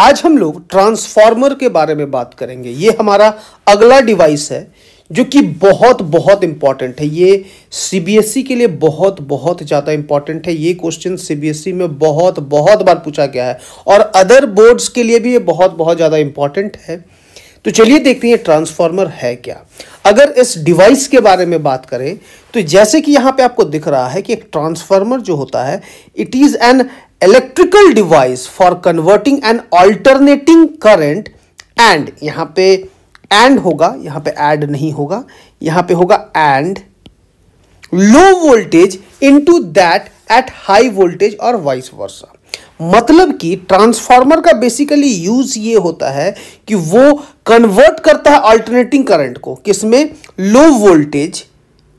आज हम लोग ट्रांसफार्मर के बारे में बात करेंगे ये हमारा अगला डिवाइस है जो कि बहुत बहुत इंपॉर्टेंट है ये सीबीएसई e के लिए बहुत बहुत ज़्यादा इंपॉर्टेंट है ये क्वेश्चन सीबीएसई e में बहुत बहुत बार पूछा गया है और अदर बोर्ड्स के लिए भी ये बहुत बहुत ज़्यादा इंपॉर्टेंट है तो चलिए देखते हैं ट्रांसफार्मर है क्या अगर इस डिवाइस के बारे में बात करें तो जैसे कि यहाँ पे आपको दिख रहा है कि एक ट्रांसफार्मर जो होता है it is an electrical device for converting and alternating current and यहां पे एंड होगा यहां पे एड नहीं होगा यहां पे होगा and low voltage into that at high voltage और वाइस वर्सा मतलब कि ट्रांसफार्मर का बेसिकली यूज ये होता है कि वो कन्वर्ट करता है अल्टरनेटिंग करंट को किसमें लो वोल्टेज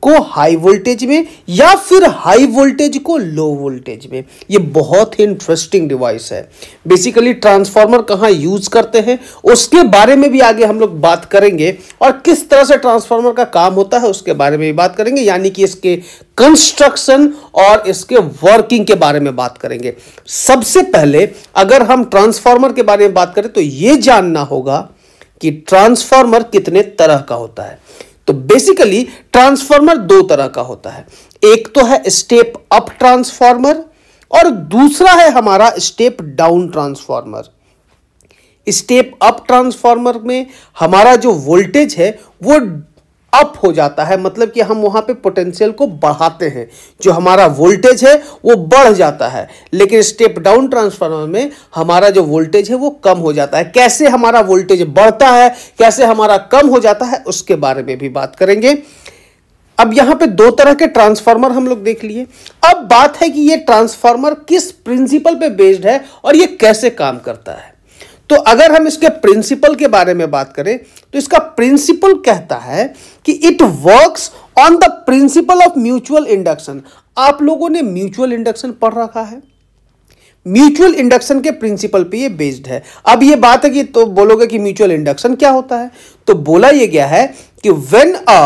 को हाई वोल्टेज में या फिर हाई वोल्टेज को लो वोल्टेज में ये बहुत ही इंटरेस्टिंग डिवाइस है बेसिकली ट्रांसफार्मर कहाँ यूज करते हैं उसके बारे में भी आगे हम लोग बात करेंगे और किस तरह से ट्रांसफार्मर का काम होता है उसके बारे में भी बात करेंगे यानी कि इसके कंस्ट्रक्शन और इसके वर्किंग के बारे में बात करेंगे सबसे पहले अगर हम ट्रांसफार्मर के बारे में बात करें तो ये जानना होगा कि ट्रांसफार्मर कितने तरह का होता है तो बेसिकली ट्रांसफार्मर दो तरह का होता है एक तो है स्टेप अप ट्रांसफार्मर और दूसरा है हमारा step down transformer step up transformer में हमारा जो वोल्टेज है वो अप हो जाता है मतलब कि हम वहां पे पोटेंशियल को बढ़ाते हैं जो हमारा वोल्टेज है वो बढ़ जाता है लेकिन स्टेप डाउन ट्रांसफार्मर में हमारा जो वोल्टेज है वो कम हो जाता है कैसे हमारा वोल्टेज बढ़ता है कैसे हमारा कम हो जाता है उसके बारे में भी बात करेंगे अब यहां पे दो तरह के ट्रांसफार्मर हम लोग देख लिए अब बात है कि ये ट्रांसफार्मर किस प्रिंसिपल पे बेस्ड है और ये कैसे काम करता है तो अगर हम इसके प्रिंसिपल के बारे में बात करें तो इसका प्रिंसिपल कहता है कि it works on the principle of mutual induction आप लोगों ने म्यूचुअल इंडक्शन पढ़ रखा है म्यूचुअल इंडक्शन के प्रिंसिपल पे ये बेस्ड है अब ये बात है कि तो बोलोगे कि म्यूचुअल इंडक्शन क्या होता है तो बोला ये गया है कि when a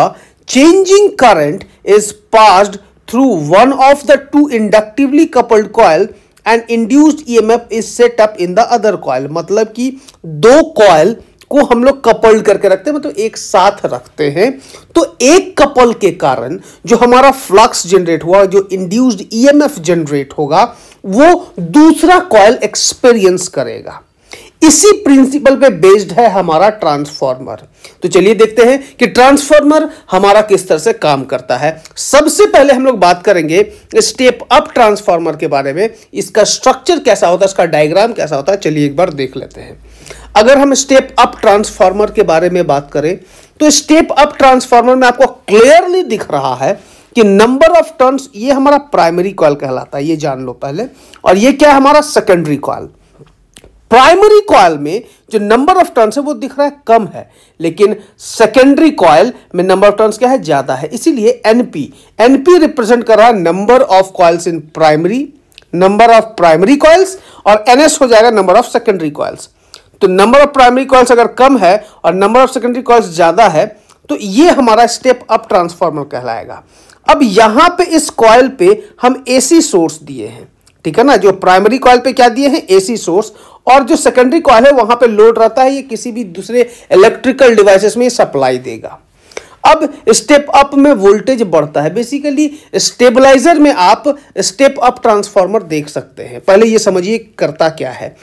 changing current is passed through one of the two inductively coupled coil and induced F is set up in the other coil मतलब कि दो कॉयल को हम लोग कपल्ड करके रखते हैं मतलब एक साथ रखते हैं तो एक कपल के कारण जो हमारा फ्लक्स जनरेट हुआ जो induced E M F generate होगा वो दूसरा कॉयल एक्सपीरियंस करेगा इसी प्रिंसिपल पे बेस्ड है हमारा ट्रांसफॉर्मर तो चलिए देखते हैं कि ट्रांसफॉर्मर हमारा किस तरह से काम करता है सबसे पहले हम लोग बात करेंगे स्टेप अप ट्रांसफॉर्मर के बारे में इसका स्ट्रक्चर कैसा होता है इसका डायग्राम कैसा होता है चलिए एक बार देख लेते हैं अगर हम स्टेप अप ट्रांसफॉर्मर के बारे में बात करें तो स्टेप अप ट्रांसफॉर्मर में आपको क्लियरली दिख रहा है कि नंबर ऑफ टर्न्स ये हमारा प्राइमरी कॉल कहलाता है ये जान लो पहले और ये क्या हमारा सेकेंडरी कॉल प्राइमरी कॉयल में जो नंबर ऑफ टर्न्स है वो दिख रहा है कम है लेकिन सेकेंडरी कॉयल में नंबर ऑफ टर्न्स क्या है ज़्यादा है इसीलिए एनपी एनपी रिप्रेजेंट कर रहा है number of coils in primary number of primary coils और एनएस हो जाएगा नंबर ऑफ सेकेंडरी कॉयल्स तो नंबर ऑफ प्राइमरी कॉयल्स अगर कम है और नंबर ऑफ सेकेंडरी कॉयल्स ज़्यादा है तो ये हमारा स्टेप अप ट्रांसफार्मर कहलाएगा अब यहां पे इस कॉयल पे हम एसी सोर्स दिए हैं ठीक है ना जो प्राइमरी कॉयल पे क्या दिए हैं एसी सोर्स और जो सेकेंडरी कॉयल है वहां पे लोड रहता है ये किसी भी दूसरे इलेक्ट्रिकल डिवाइसेस में सप्लाई देगा अब स्टेप अप में वोल्टेज बढ़ता है बेसिकली स्टेबलाइजर में आप स्टेप अप ट्रांसफार्मर देख सकते हैं पहले ये समझिए करता क्या है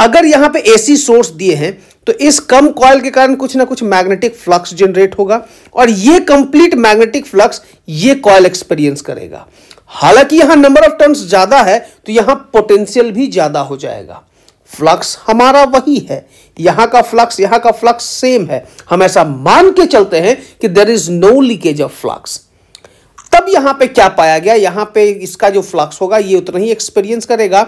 अगर यहाँ पे एसी सोर्स दिए हैं तो इस कम कॉयल के कारण कुछ ना कुछ मैग्नेटिक फ्लक्स जनरेट होगा और ये कंप्लीट मैग्नेटिक फ्लक्स ये कॉयल एक्सपीरियंस करेगा हालांकि यहाँ नंबर ऑफ टर्न्स ज़्यादा है तो यहाँ पोटेंशियल भी ज़्यादा हो जाएगा फ्लक्स हमारा वही है यहां का फ्लक्स यहाँ का फ्लक्स सेम है हम ऐसा मान के चलते हैं कि there is no leakage of flux तब यहां पे क्या पाया गया यहां पे इसका जो फ्लक्स होगा ये उतना ही एक्सपीरियंस करेगा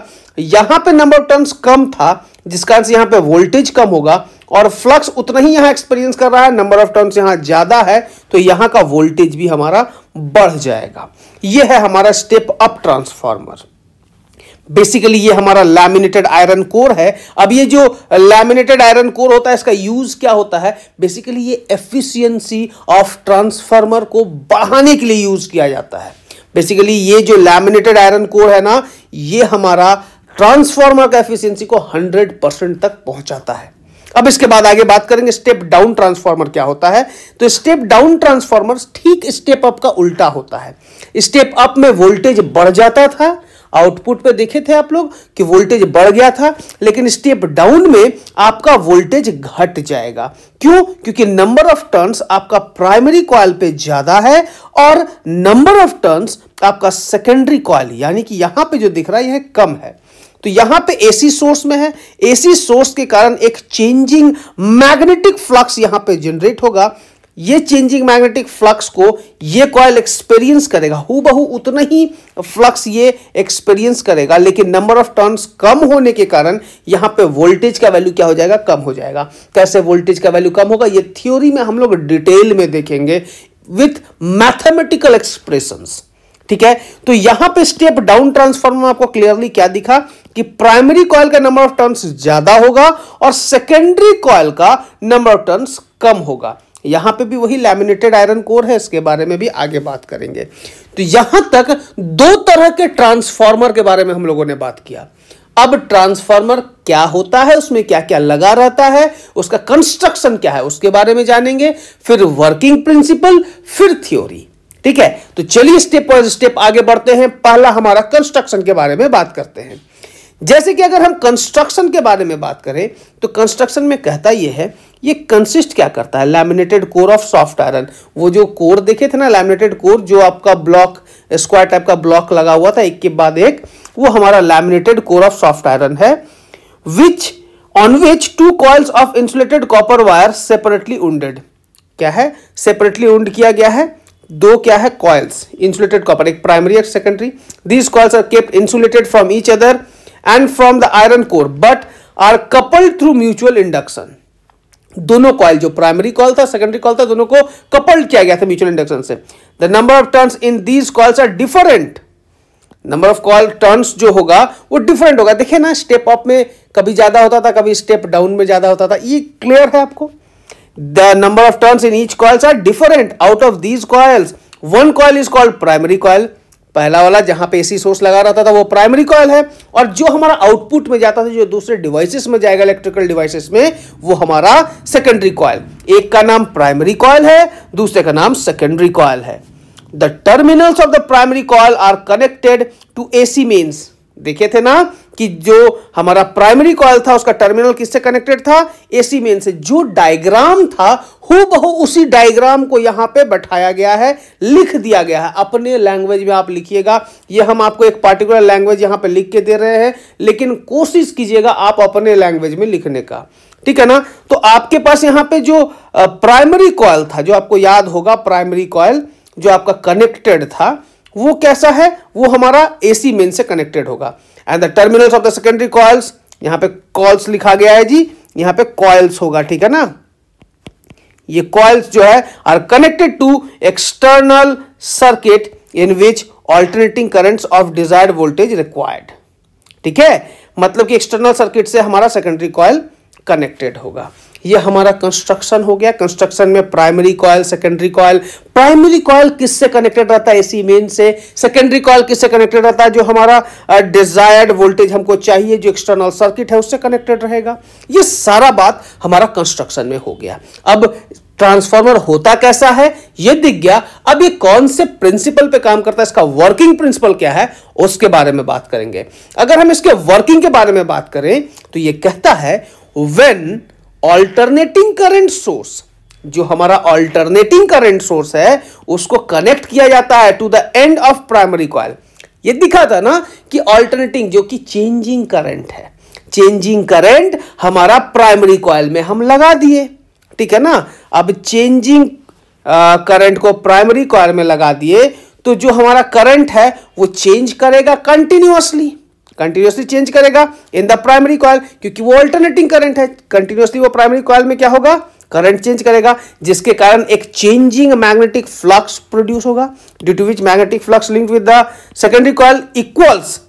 यहां पे नंबर ऑफ टर्न्स कम था जिस कारण से यहां पे वोल्टेज कम होगा और फ्लक्स उतना ही यहां एक्सपीरियंस कर रहा है नंबर ऑफ टर्न्स यहां ज़्यादा है तो यहां का वोल्टेज भी हमारा बढ़ जाएगा यह है हमारा स्टेप अप ट्रांसफॉर्मर बेसिकली ये हमारा लैमिनेटेड आयरन कोर है अब ये जो लैमिनेटेड आयरन कोर होता है इसका यूज क्या होता है बेसिकली ये एफिशिएंसी ऑफ ट्रांसफार्मर को बढ़ाने के लिए यूज किया जाता है बेसिकली ये जो लैमिनेटेड आयरन कोर है ना ये हमारा ट्रांसफार्मर का एफिशिएंसी को 100 परसेंट तक पहुंचाता है अब इसके बाद आगे बात करेंगे स्टेप डाउन ट्रांसफार्मर क्या होता है तो स्टेप डाउन ट्रांसफार्मर ठीक स्टेप अप का उल्टा होता है स्टेप अप में वोल्टेज बढ़ जाता था आउटपुट पे देखे थे आप लोग कि वोल्टेज बढ़ गया था लेकिन स्टेप डाउन में आपका वोल्टेज घट जाएगा क्यों क्योंकि नंबर ऑफ टर्न्स आपका प्राइमरी कॉल पे ज्यादा है और नंबर ऑफ टर्न्स आपका सेकेंडरी कॉल यानी कि यहां पे जो दिख रहा है यह कम है तो यहां पे एसी सोर्स में है एसी सोर्स के कारण एक चेंजिंग मैग्नेटिक फ्लक्स यहां पे जनरेट होगा ये चेंजिंग मैग्नेटिक फ्लक्स को ये कॉयल एक्सपीरियंस करेगा हु उतना ही फ्लक्स ये एक्सपीरियंस करेगा लेकिन नंबर ऑफ टर्न्स कम होने के कारण यहाँ पे वोल्टेज का वैल्यू क्या हो जाएगा कम हो जाएगा कैसे वोल्टेज का वैल्यू कम होगा ये थ्योरी में हम लोग डिटेल में देखेंगे विथ मैथमेटिकल एक्सप्रेशंस ठीक है तो यहां पे स्टेप डाउन ट्रांसफॉर्म में आपको क्लियरली क्या दिखा कि प्राइमरी कॉयल का नंबर ऑफ टर्न्स ज्यादा होगा और सेकेंडरी कॉयल का नंबर ऑफ टर्न्स कम होगा यहाँ पे भी वही लैमिनेटेड आयरन कोर है इसके बारे में भी आगे बात करेंगे तो यहाँ तक दो तरह के ट्रांसफार्मर के बारे में हम लोगों ने बात किया अब ट्रांसफार्मर क्या होता है उसमें क्या क्या लगा रहता है उसका कंस्ट्रक्शन क्या है उसके बारे में जानेंगे फिर वर्किंग प्रिंसिपल फिर थ्योरी ठीक है तो चलिए स्टेप बाय स्टेप आगे बढ़ते हैं पहला हमारा कंस्ट्रक्शन के बारे में बात करते हैं जैसे कि अगर हम कंस्ट्रक्शन के बारे में बात करें तो कंस्ट्रक्शन में कहता यह है ये कंसिस्ट क्या करता है laminated core of soft iron वो जो कोर देखे थे ना लैमिनेटेड कोर जो आपका ब्लॉक स्क्वायर टाइप का ब्लॉक लगा हुआ था एक के बाद एक वो हमारा laminated core of soft iron है which on which two coils of insulated copper wire separately wounded क्या है सेपरेटली उन्ड किया गया है दो क्या है कॉयल्स इंसुलेटेड कॉपर एक प्राइमरी एक secondary these coils are kept insulated from each other and from the iron core but are coupled through mutual induction दोनों कॉल जो प्राइमरी कॉल था सेकेंडरी कॉल था दोनों को कपल्ड किया गया था म्यूचुअल इंडक्शन से the number of turns in these coils are different number of coil turns जो होगा वो डिफरेंट होगा देखिए ना स्टेप अप में कभी ज्यादा होता था कभी स्टेप डाउन में ज्यादा होता था ये क्लियर है आपको the number of turns in each coils are different out of these coils one coil is called primary coil पहला वाला जहां पे एसी सोर्स लगा रहता था वो प्राइमरी कॉयल है और जो हमारा आउटपुट में जाता था जो दूसरे डिवाइसेस में जाएगा इलेक्ट्रिकल डिवाइसेस में वो हमारा सेकेंडरी कॉयल एक का नाम प्राइमरी कॉयल है दूसरे का नाम सेकेंडरी कॉयल है the terminals of the primary coil are connected to AC mains देखे थे ना कि जो हमारा प्राइमरी कॉल था उसका टर्मिनल किससे कनेक्टेड था एसी मेन से जो डायग्राम था हु बहु उसी डायग्राम को यहां पे बैठाया गया है लिख दिया गया है अपने लैंग्वेज में आप लिखिएगा ये हम आपको एक पर्टिकुलर लैंग्वेज यहाँ पे लिख के दे रहे हैं लेकिन कोशिश कीजिएगा आप अपने लैंग्वेज में लिखने का ठीक है ना तो आपके पास यहाँ पे जो प्राइमरी कॉयल था जो आपको याद होगा प्राइमरी कॉयल जो आपका कनेक्टेड था वो कैसा है वो हमारा एसी मेन से कनेक्टेड होगा and the terminals of the secondary coils यहां पे कॉल्स लिखा गया है जी यहां पे कॉयल्स होगा ठीक है ना ये कॉयल्स जो है are connected to external circuit in which alternating currents of desired voltage required ठीक है मतलब कि एक्सटर्नल सर्किट से हमारा सेकेंडरी कॉयल कनेक्टेड होगा ये हमारा कंस्ट्रक्शन हो गया कंस्ट्रक्शन में primary coil secondary coil primary coil किससे कनेक्टेड रहता है एसी मेन से सेकेंडरी कॉयल किससे कनेक्टेड रहता है जो हमारा डिजायर्ड वोल्टेज हमको चाहिए जो एक्सटर्नल सर्किट है उससे कनेक्टेड रहेगा ये सारा बात हमारा कंस्ट्रक्शन में हो गया अब ट्रांसफार्मर होता कैसा है ये दिख गया अब ये कौन से प्रिंसिपल पे काम करता है इसका वर्किंग प्रिंसिपल क्या है उसके बारे में बात करेंगे अगर हम इसके वर्किंग के बारे में बात करें तो ये कहता है वेन ऑल्टरनेटिंग करंट सोर्स जो हमारा ऑल्टरनेटिंग करंट सोर्स है उसको कनेक्ट किया जाता है to the end of primary coil ये दिखा था ना कि ऑल्टरनेटिंग जो कि चेंजिंग करंट है चेंजिंग करंट हमारा प्राइमरी कॉयल में हम लगा दिए ठीक है ना अब चेंजिंग करंट को प्राइमरी कॉयल में लगा दिए तो जो हमारा करंट है वो चेंज करेगा कंटिन्यूसली कंटिन्यूसली चेंज करेगा इन द प्राइमरी कॉयल क्योंकि वो अल्टरनेटिंग करंट है कंटिन्यूसली वो प्राइमरी कॉयल में क्या होगा करंट चेंज करेगा जिसके कारण एक चेंजिंग मैग्नेटिक फ्लक्स प्रोड्यूस होगा due to which magnetic flux link with the secondary coil equals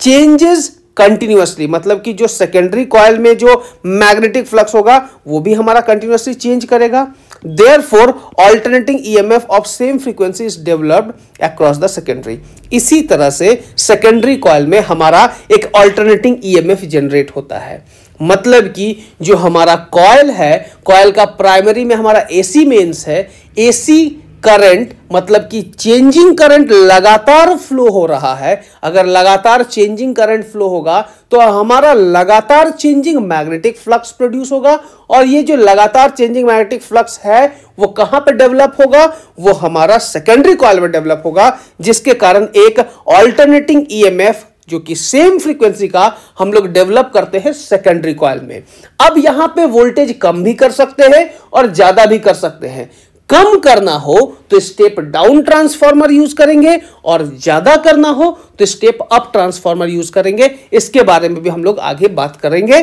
changes continuously मतलब कि जो सेकेंडरी कॉयल में जो मैग्नेटिक फ्लक्स होगा वो भी हमारा कंटिन्यूअसली चेंज करेगा therefore alternating F of same frequency is developed across the secondary इसी तरह से सेकेंडरी कॉयल में हमारा एक ऑल्टरनेटिंग ईएमएफ जनरेट होता है मतलब कि जो हमारा कॉयल है कॉयल का प्राइमरी में हमारा एसी मेंस है एसी करंट मतलब कि चेंजिंग करंट लगातार फ्लो हो रहा है अगर लगातार चेंजिंग करंट फ्लो होगा तो हमारा लगातार चेंजिंग मैग्नेटिक फ्लक्स प्रोड्यूस होगा और ये जो लगातार चेंजिंग मैग्नेटिक फ्लक्स है वो कहां पर डेवलप होगा वो हमारा सेकेंडरी कॉल में डेवलप होगा जिसके कारण एक ऑल्टरनेटिंग ई e जो कि सेम फ्रीक्वेंसी का हम लोग डेवलप करते हैं सेकेंडरी कॉल में अब यहां पे वोल्टेज कम भी कर सकते हैं और ज्यादा भी कर सकते हैं कम करना हो तो स्टेप डाउन ट्रांसफार्मर यूज करेंगे और ज्यादा करना हो तो स्टेप अप ट्रांसफार्मर यूज करेंगे इसके बारे में भी हम लोग आगे बात करेंगे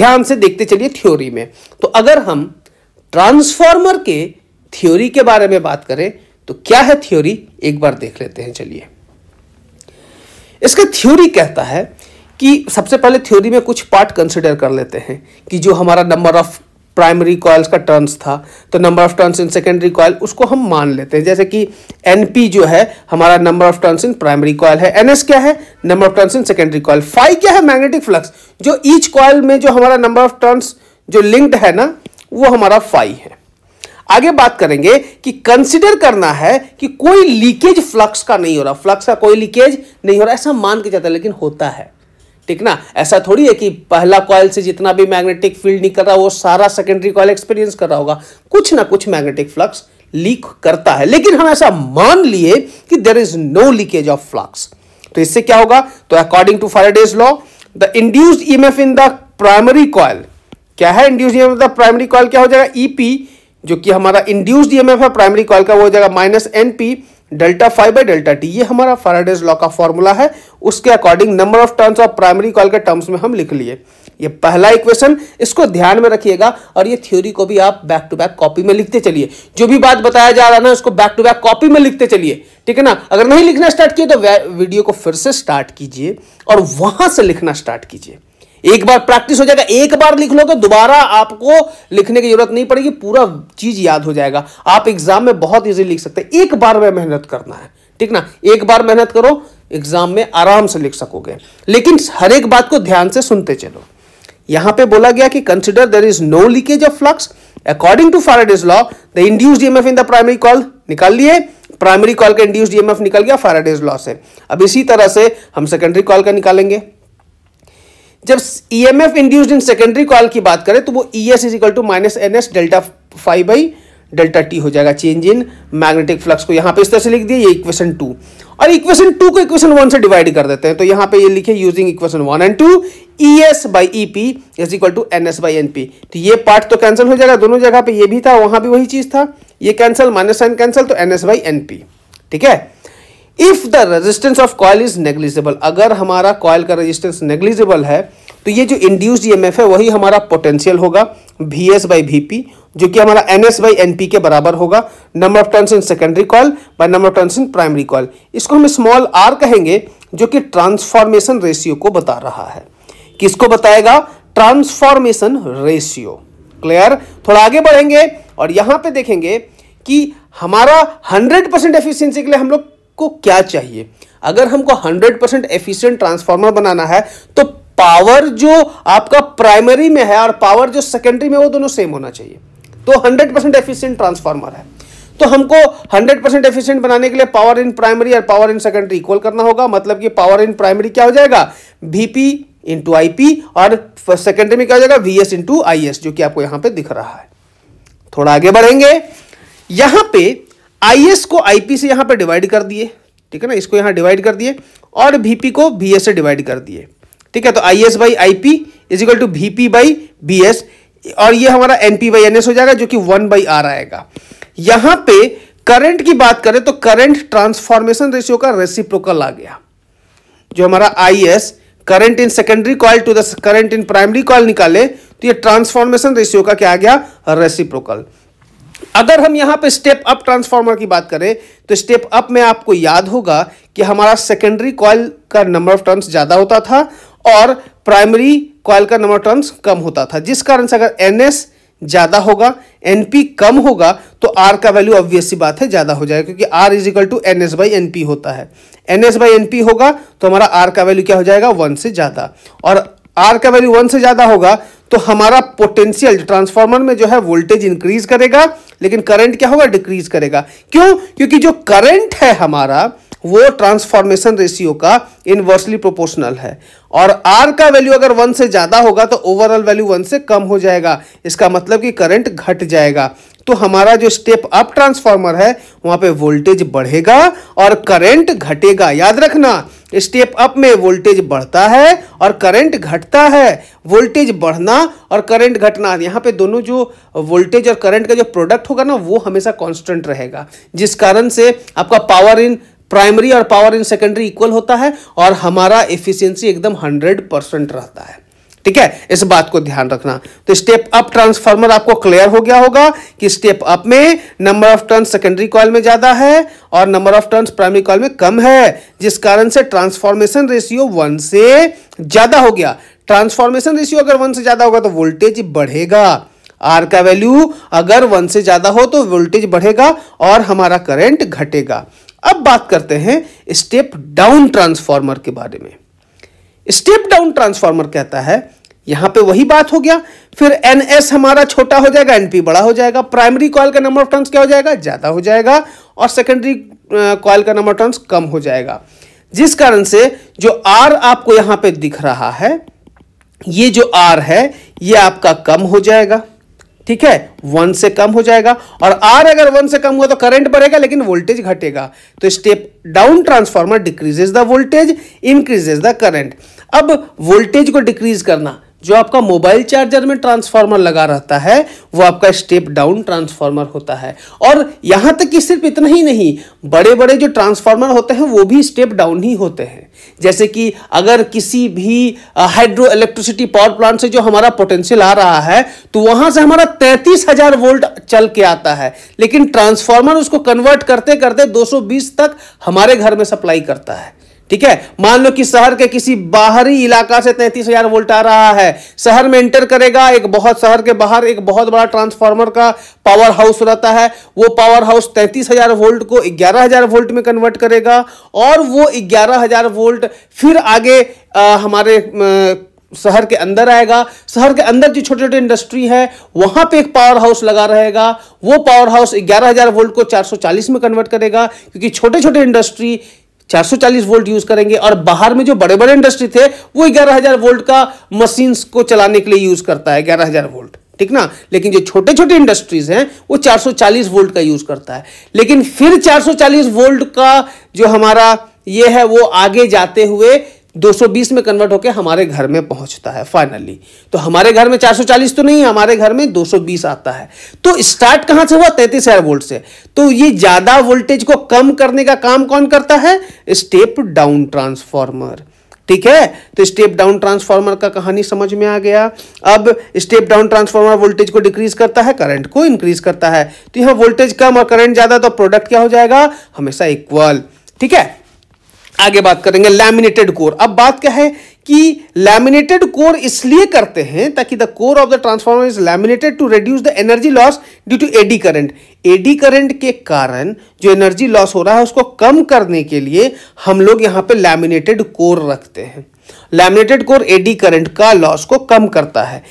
ध्यान से देखते चलिए थ्योरी में तो अगर हम ट्रांसफार्मर के थ्योरी के बारे में बात करें तो क्या है थ्योरी एक बार देख लेते हैं चलिए इसका थ्योरी कहता है कि सबसे पहले थ्योरी में कुछ पार्ट कंसिडर कर लेते हैं कि जो हमारा नंबर ऑफ प्राइमरी कॉयल्स का टर्न्स था तो number of turns in secondary coil उसको हम मान लेते हैं जैसे कि एन जो है हमारा number of turns in primary coil है एन क्या है number of turns in secondary coil five क्या है मैग्नेटिक फ्लक्स जो ईच कॉयल में जो हमारा नंबर ऑफ टर्न्स जो लिंक्ड है ना वो हमारा फाइव है आगे बात करेंगे कि कंसिडर करना है कि कोई लीकेज फ्लक्स का नहीं हो रहा फ्लक्स का कोई लीकेज नहीं हो रहा ऐसा मान के जाता है लेकिन होता है ठीक ना ऐसा थोड़ी है कि पहला कॉयल से जितना भी मैग्नेटिक फील्ड निकल रहा है वो सारा सेकेंडरी कॉयल एक्सपीरियंस कर रहा होगा कुछ ना कुछ मैग्नेटिक फ्लक्स लीक करता है लेकिन हम ऐसा मान लिए कि there is no leakage of flux तो इससे क्या होगा तो according to Faraday's law the induced F in the primary coil क्या है induce EMF the primary coil क्या हो जाएगा ईपी e जो कि हमारा इंड्यूस्ड ईएमएफ e है प्राइमरी कॉयल का वो हो जाएगा minus NP delta five by delta T ये हमारा फाराडेज लॉ का फॉर्मूला है उसके according number of turns of primary coil के टर्म्स में हम लिख लिए ये पहला इक्वेशन इसको ध्यान में रखिएगा और ये थ्योरी को भी आप बैक टू बैक कॉपी में लिखते चलिए जो भी बात बताया जा रहा है ना उसको बैक टू बैक कॉपी में लिखते चलिए ठीक है ना अगर नहीं लिखना स्टार्ट किए तो वीडियो को फिर से स्टार्ट कीजिए और वहां से लिखना स्टार्ट कीजिए एक बार प्रैक्टिस हो जाएगा एक बार लिख लोगे दोबारा आपको लिखने की जरूरत नहीं पड़ेगी पूरा चीज याद हो जाएगा आप एग्जाम में बहुत ईजी लिख सकते हैं एक बार में मेहनत करना है ठीक ना एक बार मेहनत करो एग्जाम में आराम से लिख सकोगे लेकिन हर एक बात को ध्यान से सुनते चलो यहां पे बोला गया कि consider there is no leakage of flux according to Faraday's law the induce EMF in the primary coil निकाल लिए प्राइमरी कॉल का इंड्यूस डीएमएफ निकल गया फारेडेज लॉ से अब इसी तरह से हम सेकेंडरी कॉल का निकालेंगे जब E M F induced in secondary coil की बात करें तो वो E S is equal to minus N S delta five by delta T हो जाएगा चेंज इन मैग्नेटिक फ्लक्स को यहाँ पे इस तरह से लिख दिया ये इक्वेशन टू और इक्वेशन टू को इक्वेशन वन से डिवाइड कर देते हैं तो यहाँ पे ये लिखे using equation one and two E S by E P is equal to N S by N P तो ये पार्ट तो कैंसिल हो जाएगा दोनों जगह पे ये भी था वहां भी वही चीज़ था ये कैंसिल माइनस साइन कैंसिल तो N S by N P ठीक है if the resistance of coil is negligible अगर हमारा कॉयल का रेजिस्टेंस नेग्लिजिबल है तो ये जो इंड्यूस्ड ईएमएफ e है वही हमारा पोटेंशियल होगा वी एस बाई जो कि हमारा एन एस बाई के बराबर होगा number of turns in secondary coil by number of turns in primary coil इसको हम स्मॉल आर कहेंगे जो कि ट्रांसफॉर्मेशन रेशियो को बता रहा है किसको बताएगा ट्रांसफॉर्मेशन रेशियो क्लियर थोड़ा आगे बढ़ेंगे और यहां पे देखेंगे कि हमारा 100 परसेंट एफिशियंसी के लिए हम लोग को क्या चाहिए अगर हमको 100 परसेंट एफिशियंट ट्रांसफार्मर बनाना है तो पावर जो आपका प्राइमरी में है और पावर जो सेकेंडरी में वो दोनों सेम होना चाहिए तो 100 परसेंट एफिशियंट ट्रांसफार्मर है तो हमको 100 परसेंट एफिशियंट बनाने के लिए पावर इन प्राइमरी और पावर इन सेकेंडरी इक्वल करना होगा मतलब कि पावर इन प्राइमरी क्या हो जाएगा बीपी इंटू आई और सेकेंडरी में क्या हो जाएगा वी एस जो कि आपको यहां पर दिख रहा है थोड़ा आगे बढ़ेंगे यहां पे आईएस को आईपी से यहां पर डिवाइड कर दिए ठीक है ना इसको यहां डिवाइड कर दिए और वीपी को बीएस से डिवाइड कर दिए ठीक है तो I S by I P is equal to VP P by B S और ये हमारा N P by N S हो जाएगा जो कि वन बाई आर आएगा यहां पे करंट की बात करें तो करंट ट्रांसफॉर्मेशन रेशियो का रेसिप्रोकल आ गया जो हमारा I S current in secondary coil to the current in primary coil निकाले तो ये ट्रांसफॉर्मेशन रेशियो का क्या आ गया रेसिप्रोकल अगर हम यहाँ पे स्टेप अप ट्रांसफार्मर की बात करें तो स्टेप अप में आपको याद होगा कि हमारा सेकेंडरी कॉयल का नंबर ऑफ टर्न्स ज़्यादा होता था और प्राइमरी कॉयल का नंबर ऑफ टर्न्स कम होता था जिस कारण से अगर एन ज़्यादा होगा एन कम होगा तो आर का वैल्यू ऑब्वियसली बात है ज़्यादा हो जाएगा क्योंकि R is equal to N S by N होता है एन एस बाई एन होगा तो हमारा आर का वैल्यू क्या हो जाएगा वन से ज़्यादा और आर का वैल्यू वन से ज़्यादा होगा तो हमारा पोटेंशियल ट्रांसफार्मर में जो है वोल्टेज इंक्रीज करेगा लेकिन करंट क्या होगा डिक्रीज करेगा क्यों क्योंकि जो करंट है हमारा वो ट्रांसफॉर्मेशन रेशियो का इनवर्सली प्रोपोर्शनल है और आर का वैल्यू अगर वन से ज़्यादा होगा तो ओवरऑल वैल्यू वन से कम हो जाएगा इसका मतलब कि करंट घट जाएगा तो हमारा जो स्टेप अप ट्रांसफार्मर है वहां पे वोल्टेज बढ़ेगा और करंट घटेगा याद रखना स्टेप अप में वोल्टेज बढ़ता है और करंट घटता है वोल्टेज बढ़ना और करंट घटना यहाँ पे दोनों जो वोल्टेज और करंट का जो प्रोडक्ट होगा ना वो हमेशा कांस्टेंट रहेगा जिस कारण से आपका पावर इन प्राइमरी और पावर इन सेकेंडरी इक्वल होता है और हमारा एफिशिएंसी एकदम हंड्रेड परसेंट रहता है ठीक है इस बात को ध्यान रखना तो स्टेप अप ट्रांसफार्मर आपको क्लियर हो गया होगा कि स्टेप अप में number of turn secondary coil में ज़्यादा है और number of turn primary coil में कम है जिस कारण से ट्रांसफॉर्मेशन रेशियो वन से ज़्यादा हो गया ट्रांसफॉर्मेशन रेशियो अगर वन से ज़्यादा होगा तो वोल्टेज बढ़ेगा आर का वैल्यू अगर वन से ज़्यादा हो तो वोल्टेज बढ़ेगा और हमारा करंट घटेगा अब बात करते हैं स्टेप डाउन ट्रांसफार्मर के बारे में स्टेप डाउन ट्रांसफार्मर कहता है यहां पे वही बात हो गया फिर एन एस हमारा छोटा हो जाएगा एनपी बड़ा हो जाएगा प्राइमरी कॉल का नंबर ऑफ टर्न्स क्या हो जाएगा ज़्यादा हो जाएगा और सेकेंडरी कॉल का नंबर टर्न्स कम हो जाएगा जिस कारण से जो आर आपको यहां पे दिख रहा है ये जो आर है ये आपका कम हो जाएगा ठीक है वन से कम हो जाएगा और आर अगर वन से कम हुआ तो करंट बढ़ेगा लेकिन वोल्टेज घटेगा तो step down transformer decreases the voltage increases the current अब वोल्टेज को डिक्रीज करना जो आपका मोबाइल चार्जर में ट्रांसफार्मर लगा रहता है वो आपका स्टेप डाउन ट्रांसफार्मर होता है और यहाँ तक कि सिर्फ इतना ही नहीं बड़े बड़े जो ट्रांसफार्मर होते हैं वो भी स्टेप डाउन ही होते हैं जैसे कि अगर किसी भी हाइड्रो इलेक्ट्रिसिटी पावर प्लांट से जो हमारा पोटेंशियल आ रहा है तो वहाँ से हमारा तैंतीस हजार वोल्ट चल के आता है लेकिन ट्रांसफार्मर उसको कन्वर्ट करते करते 220 तक हमारे घर में सप्लाई करता है ठीक है मान लो कि शहर के किसी बाहरी इलाका से तैंतीस हजार वोल्ट आ रहा है शहर में एंटर करेगा एक बहुत शहर के बाहर एक बहुत बड़ा ट्रांसफार्मर का पावर हाउस रहता है वो पावर हाउस तैंतीस हजार वोल्ट को ग्यारह हजार वोल्ट में कन्वर्ट करेगा और वो ग्यारह हजार वोल्ट फिर आगे आ, हमारे आ, शहर के अंदर आएगा शहर के अंदर जो छोटे छोटे इंडस्ट्री है वहां पे एक पावर हाउस लगा रहेगा वो पावर हाउस 11000 वोल्ट को 440 में कन्वर्ट करेगा क्योंकि छोटे छोटे इंडस्ट्री 440 वोल्ट यूज करेंगे और बाहर में जो बड़े बड़े इंडस्ट्री थे वो 11000 वोल्ट का मशीन को चलाने के लिए यूज करता है 11000 वोल्ट ठीक ना लेकिन जो छोटे छोटे इंडस्ट्रीज हैं वो 440 वोल्ट का यूज करता है लेकिन फिर 440 वोल्ट का जो हमारा ये है वो आगे जाते हुए 220 में कन्वर्ट होकर हमारे घर में पहुंचता है फाइनली तो हमारे घर में 440 तो नहीं हमारे घर में 220 आता है तो स्टार्ट कहां से हुआ तैतीस हजार वोल्ट से तो ये ज़्यादा वोल्टेज को कम करने का काम कौन करता है स्टेप डाउन ट्रांसफार्मर ठीक है तो स्टेप डाउन ट्रांसफार्मर का कहानी समझ में आ गया अब स्टेप डाउन ट्रांसफार्मर वोल्टेज को डिक्रीज करता है करंट को इंक्रीज करता है तो यहाँ वोल्टेज कम और करंट ज़्यादा तो प्रोडक्ट क्या हो जाएगा हमेशा इक्वल ठीक है आगे बात करेंगे लैमिनेटेड कोर अब बात क्या है कि लैमिनेटेड कोर इसलिए करते हैं ताकि the core of the transformer is laminated to reduce the energy loss due to eddy current eddy current के कारण जो एनर्जी लॉस हो रहा है उसको कम करने के लिए हम लोग यहां पे लैमिनेटेड कोर रखते हैं लैमिनेटेड कोर एडी करंट का लॉस को कम करता है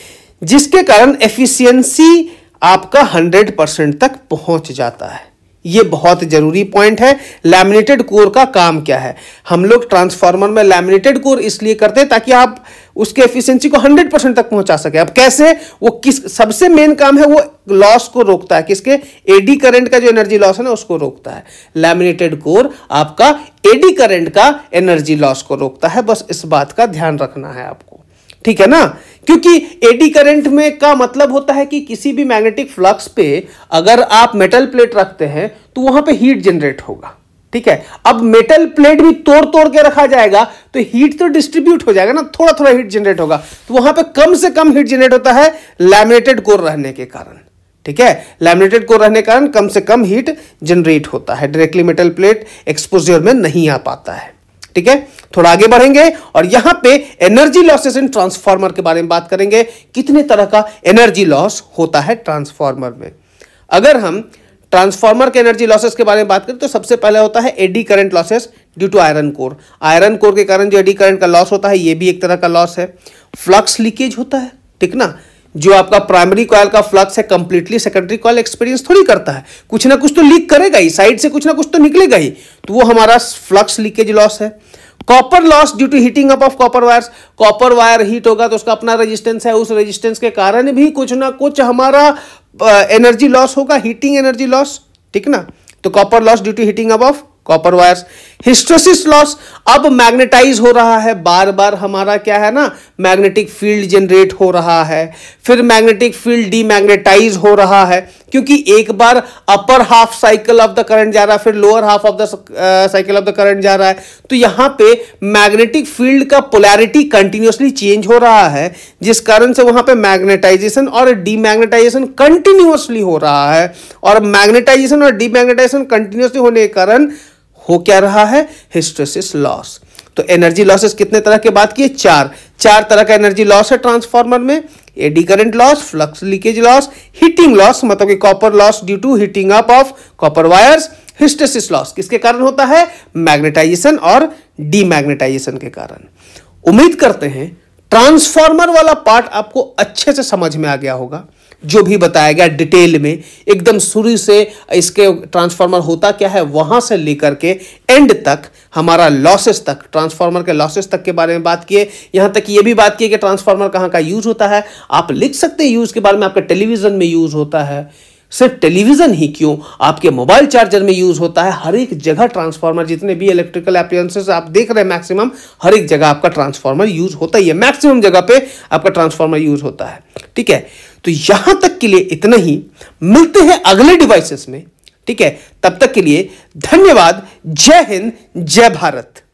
जिसके कारण एफिशियंसी आपका हंड्रेड परसेंट तक पहुंच जाता है ये बहुत ज़रूरी पॉइंट है लैमिनेटेड कोर का काम क्या है हम लोग ट्रांसफार्मर में लैमिनेटेड कोर इसलिए करते हैं ताकि आप उसके एफिशिएंसी को 100 परसेंट तक पहुंचा सके अब कैसे वो किस सबसे मेन काम है वो लॉस को रोकता है किसके एडी करंट का जो एनर्जी लॉस है ना उसको रोकता है लैमिनेटेड कोर आपका एडी करंट का एनर्जी लॉस को रोकता है बस इस बात का ध्यान रखना है आपको ठीक है ना क्योंकि एडी करंट में का मतलब होता है कि किसी भी मैग्नेटिक फ्लक्स पे अगर आप मेटल प्लेट रखते हैं तो वहां पे हीट जनरेट होगा ठीक है अब मेटल प्लेट भी तोड़ तोड़ के रखा जाएगा तो हीट तो डिस्ट्रीब्यूट हो जाएगा ना थोड़ा थोड़ा हीट जनरेट होगा तो वहां पे कम से कम हीट जनरेट होता है लैमिनेटेड कोर रहने के कारण ठीक है लैमिनेटेड कोर रहने के कारण कम से कम हीट जनरेट होता है डायरेक्टली मेटल प्लेट एक्सपोजर में नहीं आ पाता है ठीक है थोड़ा आगे बढ़ेंगे और यहां पे एनर्जी लॉसेस इन ट्रांसफार्मर के बारे में बात करेंगे कितने तरह का एनर्जी लॉस होता है ट्रांसफार्मर में अगर हम ट्रांसफार्मर के एनर्जी लॉसेस के बारे में बात करें तो सबसे पहले होता है eddy current losses due to iron core iron core के कारण जो एडी करंट का लॉस होता है ये भी एक तरह का लॉस है फ्लक्स लीकेज होता है ठीक ना जो आपका प्राइमरी कॉयल का फ्लक्स है कंप्लीटली सेकेंडरी कॉयल एक्सपीरियंस थोड़ी करता है कुछ ना कुछ तो लीक करेगा ही साइड से कुछ ना कुछ तो निकलेगा ही तो वो हमारा फ्लक्स लीकेज लॉस है copper loss due to heating up of copper wires copper wire heat होगा तो उसका अपना रेजिस्टेंस है उस रेजिस्टेंस के कारण भी कुछ ना कुछ हमारा एनर्जी लॉस होगा हीटिंग एनर्जी लॉस ठीक ना तो copper loss due to heating up of copper wires hysteresis loss अब मैग्नेटाइज हो रहा है बार बार हमारा क्या है ना मैग्नेटिक फील्ड जनरेट हो रहा है फिर मैग्नेटिक फील्ड डीमैग्नेटाइज हो रहा है क्योंकि एक बार upper half cycle of the current जा रहा है फिर lower half of the cycle of the current जा रहा है तो यहां पे मैग्नेटिक फील्ड का पोलैरिटी कंटिन्यूसली चेंज हो रहा है जिस कारण से वहां पे मैग्नेटाइजेशन और डीमैग्नेटाइजेशन कंटिन्यूसली हो रहा है और मैग्नेटाइजेशन और डीमैग्नेटाइजेशन कंटिन्यूसली होने के कारण हो क्या रहा है हिस्ट्रेसिस लॉस तो एनर्जी लॉसेस कितने तरह के बात है? चार चार तरह का एनर्जी लॉस है ट्रांसफार्मर में eddy current loss flux leakage loss heating loss मतलब कि copper loss due to heating up of copper wires hysteresis loss किसके कारण होता है मैग्नेटाइजेशन और डीमैग्नेटाइजेशन के कारण उम्मीद करते हैं ट्रांसफार्मर वाला पार्ट आपको अच्छे से समझ में आ गया होगा जो भी बताया गया डिटेल में एकदम शुरू से इसके ट्रांसफार्मर होता क्या है वहां से लेकर के एंड तक हमारा लॉसेस तक ट्रांसफार्मर के लॉसेस तक के बारे में बात किए यहां तक ये भी बात की कि ट्रांसफार्मर कहाँ का यूज़ होता है आप लिख सकते हैं यूज़ के बारे में आपके टेलीविज़न में यूज़ होता है सिर्फ टेलीविजन ही क्यों आपके मोबाइल चार्जर में यूज होता है हर एक जगह ट्रांसफार्मर जितने भी इलेक्ट्रिकल एप्लायंसेस आप देख रहे हैं मैक्सिमम हर एक जगह आपका ट्रांसफार्मर यूज होता ही है मैक्सिमम जगह पे आपका ट्रांसफार्मर यूज होता है ठीक है तो यहां तक के लिए इतना ही मिलते हैं अगले डिवाइसेस में ठीक है तब तक के लिए धन्यवाद जय हिंद जय भारत